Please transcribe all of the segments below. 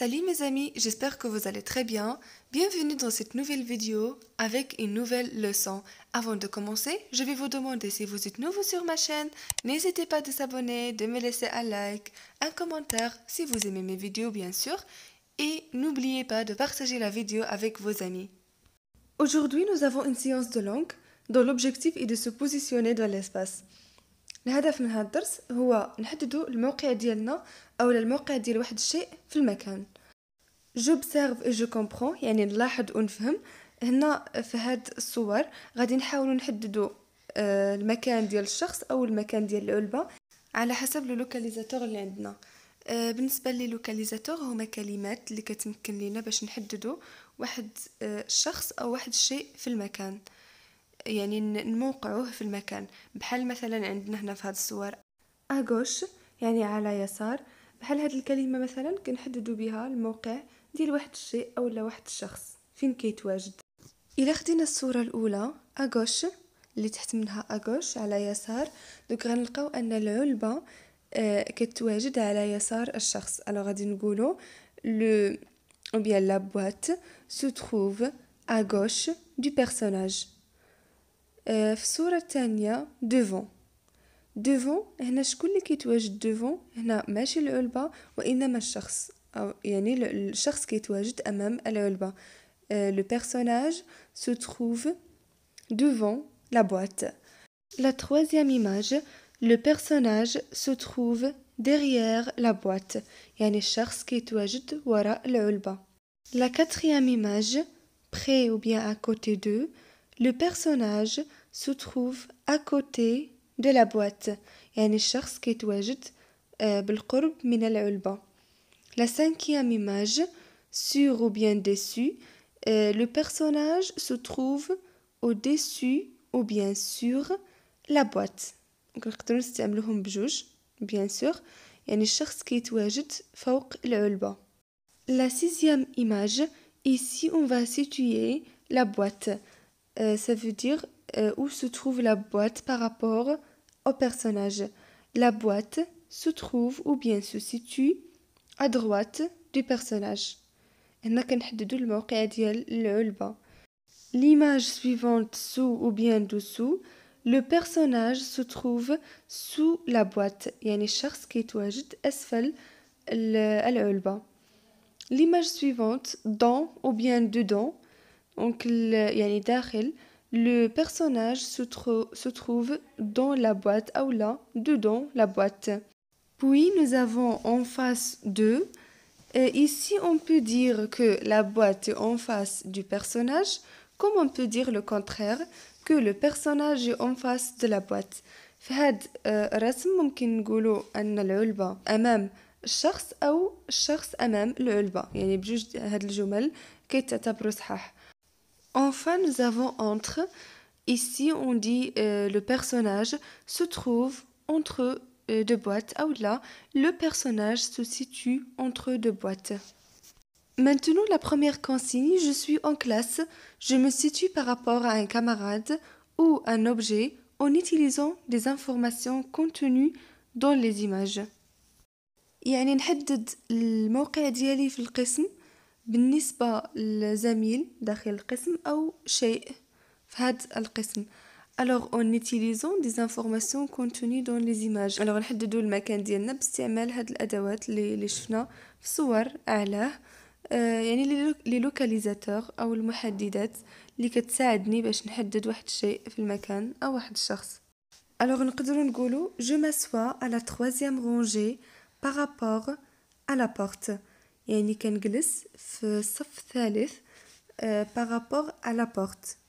Salut mes amis, j'espère que vous allez très bien. Bienvenue dans cette nouvelle vidéo avec une nouvelle leçon. Avant de commencer, je vais vous demander si vous êtes nouveau sur ma chaîne, n'hésitez pas à s'abonner, de me laisser un like, un commentaire si vous aimez mes vidéos bien sûr, et n'oubliez pas de partager la vidéo avec vos amis. Aujourd'hui, nous avons une séance de langue dont l'objectif est de se positionner dans l'espace. من هذا الدرس هو الموقع ديالنا الموقع ديال جوبسيرف اي جو كومبرون يعني نلاحظ ونفهم هنا في هاد الصور غادي نحاولوا نحددوا آه، المكان ديال الشخص او المكان ديال العلبه على حسب لو لوكاليزاتور اللي عندنا آه، بالنسبه لي لوكاليزاتور هما كلمات اللي كتمكن لينا باش نحددوا واحد آه، الشخص او واحد الشيء في المكان يعني نموقعوه في المكان بحال مثلا عندنا هنا في هاد الصور اغوش يعني على يسار بحال هاد الكلمه مثلا كنحددوا بها الموقع ديال واحد الشيء لا واحد الشخص فين كيتواجد الا خدينا الصوره الاولى اغوش اللي تحت منها اغوش على يسار دوك غنلقاو ان العلبه آه كتواجد على يسار الشخص الو غادي نقولو لو او بيان لا بواط سو تروف à gauche du personnage آه، في الصورة الثانية ديفون ديفون هنا شكون اللي كيتواجد ديفون هنا ماشي العلبة وإنما الشخص Ah, euh, le personnage se trouve devant la boîte. La troisième image, le personnage se trouve derrière la boîte. يعني الشخص كيتواجد وراء La quatrième image, près ou bien à côté d'eux, le personnage se trouve à côté de la boîte. يعني الشخص كيتواجد بالقرب من العلبة. La cinquième image, sur ou bien dessus, euh, le personnage se trouve au-dessus ou bien sur la boîte. bien sûr La sixième image, ici on va situer la boîte. Euh, ça veut dire euh, où se trouve la boîte par rapport au personnage. La boîte se trouve ou bien se situe à droite du à personnage. Et هنا le الموقع le l'ulba. l'image suivante sous ou bien dessous le personnage se trouve sous la boîte يعني en كيتواجد de l'ulba. l'image suivante dans ou bien dedans donc يعني le personnage se, se trouve dans la boîte ou là dedans la boîte puis nous avons en face de. Et ici, on peut dire que la boîte est en face du personnage, comme on peut dire le contraire, que le personnage est en face de la boîte. Euh, enfin, nous avons entre. Ici, on dit euh, le personnage se trouve entre euh, de boîte Au-delà, ah, le personnage se situe entre deux boîtes. Maintenant, la première consigne, je suis en classe, je me situe par rapport à un camarade ou un objet en utilisant des informations contenues dans les images. يعني نحدد الموقع ديالي في القسم داخل القسم شيء في هذا القسم alors en utilisant des informations contenues dans les images alors نحددوا المكان ديالنا باستعمال هاد الادوات اللي اللي شفنا في الصور اعلاه يعني لي لوكاليزاتور او المحددات اللي كتساعدني باش نحدد واحد الشيء في المكان او واحد الشخص alors نقدروا نقولوا je m'assois à la troisième rangée par rapport à la porte يعني كنجلس في الصف الثالث par rapport à la porte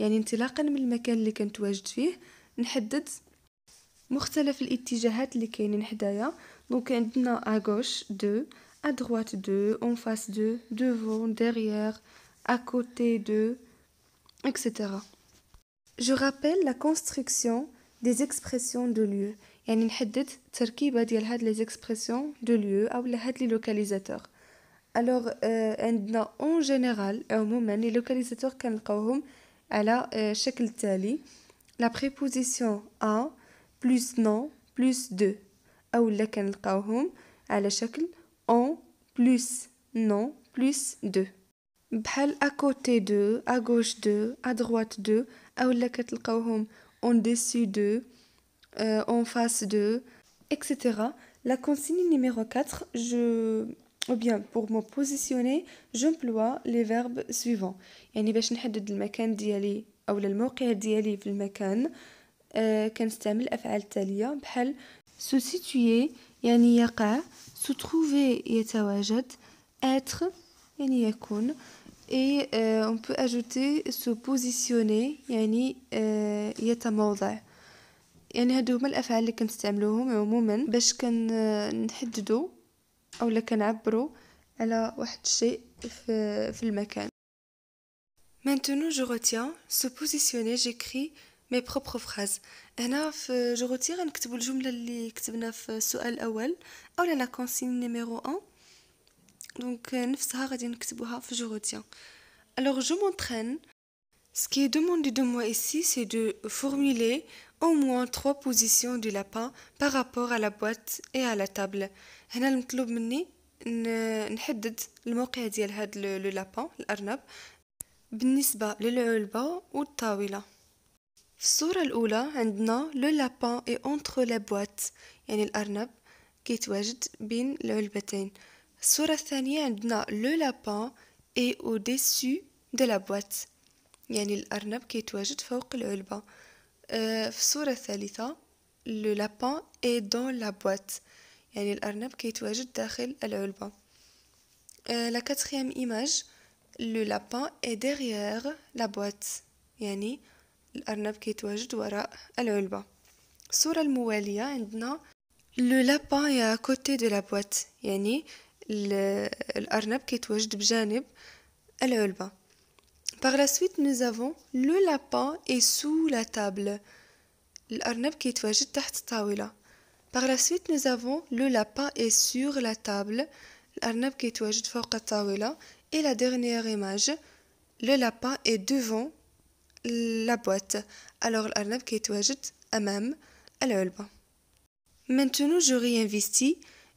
يعني انطلاقا من المكان اللي كنتواجد فيه نحدد مختلف الاتجاهات اللي كاينين حدايا دونك عندنا اغوش دو ادروات دو اون فاس دو دوفون ديرير ا كوتي دو etc. جو رابيل لا كونستركسيون دي expressions دو ليو يعني نحدد التركيبه ديال هاد لي expressions دو ليو أو هاد لي لوكاليزاتور. الوغ euh, عندنا en général عموما لي لوكاليزاتور كنلقاوهم à la chakl tali la préposition à plus non plus de ou lequel qu'auhumm à la chakl en plus non plus de bhal à côté de à gauche de à droite de ou lequel qu'auhumm en dessus de euh, en face de etc la consigne numéro 4, je ou bien pour me positionner j'emploie les verbes suivants يعني باش نحدد المكان ديالي الموقع ديالي في المكان كنستعمل se situer se trouver être et euh, on peut ajouter se positionner يعني يتموضع يعني هما الافعال اللي كنستعملوهم عموما أو كنعبروا على واحد الشيء في, في المكان Maintenant je retiens, se positionner, j'écris mes propres phrases. هنا في جو روتير نكتبوا الجملة اللي كتبنا في السؤال الأول أو لا كونسين نيميرو 1 دونك نفسها غادي نكتبوها في جو روتيان الوغ جو مونترين Ce qui est demandé de moi ici, c'est de formuler au moins trois positions du lapin par rapport à la boîte et à la table. Nous allons maintenant faire le moké de l'arnaque avec le lapin et le taouille. Dans la suite de la première, nous avons Le lapin est entre la boîte. C'est l'arnaque qui est en train de se faire. Dans la suite de nous avons Le lapin est au-dessus de la boîte. يعني الأرنب كيتواجد فوق العلبة آه، في الصورة الثالثة لو لابان اي دون لا بواط يعني الأرنب كيتواجد داخل العلبة لا كاتريام ايماج لو لابان اي ديغيغ لا بواط يعني الأرنب كيتواجد وراء العلبة الصورة الموالية عندنا لو لابان يا كوتي دو لا بواط يعني الأرنب كيتواجد بجانب العلبة Par la suite, nous avons le lapin est sous la table. Par la suite, nous avons le lapin est sur la table. Et la dernière image, le lapin est devant la boîte. Alors à même à boîte. Maintenant, je réinvestis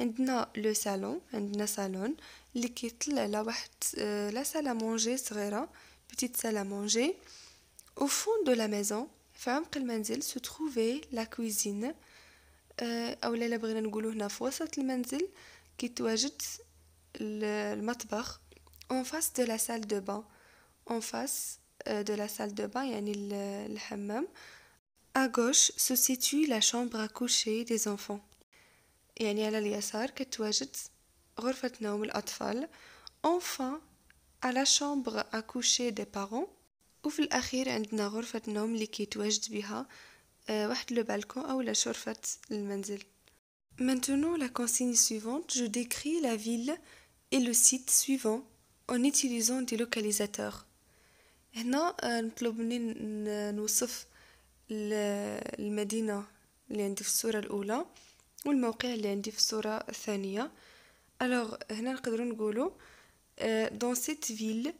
Indena le salon, la salle à manger, petite salle à manger. Au fond de la maison, la se trouvait la cuisine. nous allons voir maison qui doit En face de la salle de bain, en face de la salle de bain, a À gauche se situe la chambre à coucher des enfants. يعني على اليسار كتواجد غرفة نوم الأطفال enfin على شامبر أكوشي دي بارون وفي الأخير عندنا غرفة نوم اللي كيتواجد بها آه، واحد لو بالكون أو لا شرفة المنزل Maintenant la consigne suivante, je décris la ville et le site suivant en utilisant des localisateurs. Maintenant, nous avons نوصف المدينة اللي عندي في الصورة والموقع اللي عندي في الصورة الثانية الوغ هنا نقدروا نقولوا دون سيت فيل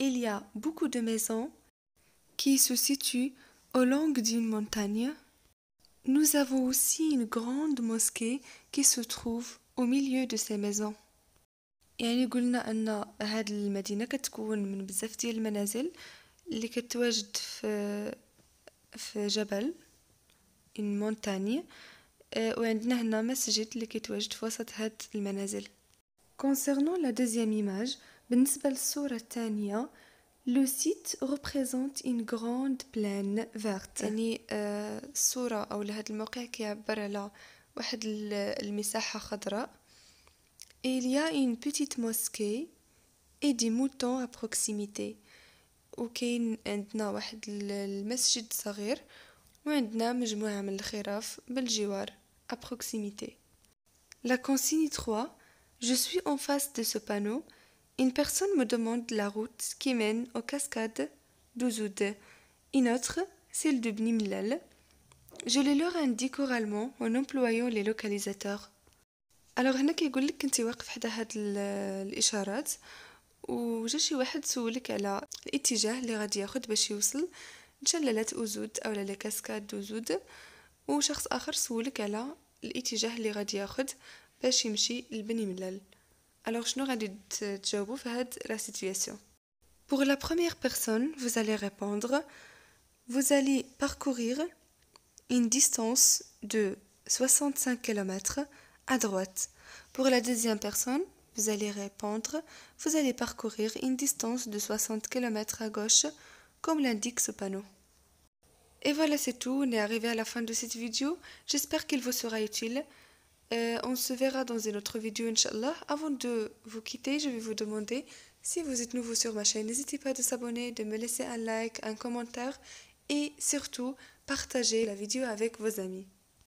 il y a beaucoup de maisons qui se situent au long d'une montagne nous avons aussi une grande mosquée qui se trouve au milieu de ces maisons يعني قلنا ان هاد المدينه كتكون من بزاف ديال المنازل اللي كتواجد في في جبل une montagne وعندنا هنا مسجد اللي كيتواجد في وسط هاد المنازل كونسيرنون لا دوزيام ايماج بالنسبة للصورة الثانية لو سيت ريبريزونت ان grande بلان فيرت يعني الصورة آه، أو لهذا الموقع كيعبر على واحد المساحة خضراء il y a une petite mosquée et des moutons à proximité وكاين عندنا واحد المسجد صغير وعندنا مجموعة من الخراف بالجوار à proximité. La consigne 3. Je suis en face de ce panneau. Une personne me demande la route qui mène aux cascades d'Ouzoud. Une autre, celle de Bnimlal. Je les leur indique oralement en employant les localisateurs. الوغ هنا كيقول لك كنتي واقف حدا هاد الاشارات وجا شي واحد سولك على الاتجاه اللي غادي ياخذ باش يوصل لشلالات اوزود او لكاسكاد اوزود وشخص اخر سولك على alors la situation pour la première personne vous allez répondre vous allez parcourir une distance de 65 km à droite. Pour la deuxième personne, vous allez répondre, vous allez parcourir une distance de 60 km à gauche, comme l'indique ce panneau. Et voilà, c'est tout. On est arrivé à la fin de cette vidéo. J'espère qu'il vous sera utile. Euh, on se verra dans une autre vidéo, Inch'Allah. Avant de vous quitter, je vais vous demander, si vous êtes nouveau sur ma chaîne, n'hésitez pas de s'abonner, de me laisser un like, un commentaire et surtout, partagez la vidéo avec vos amis.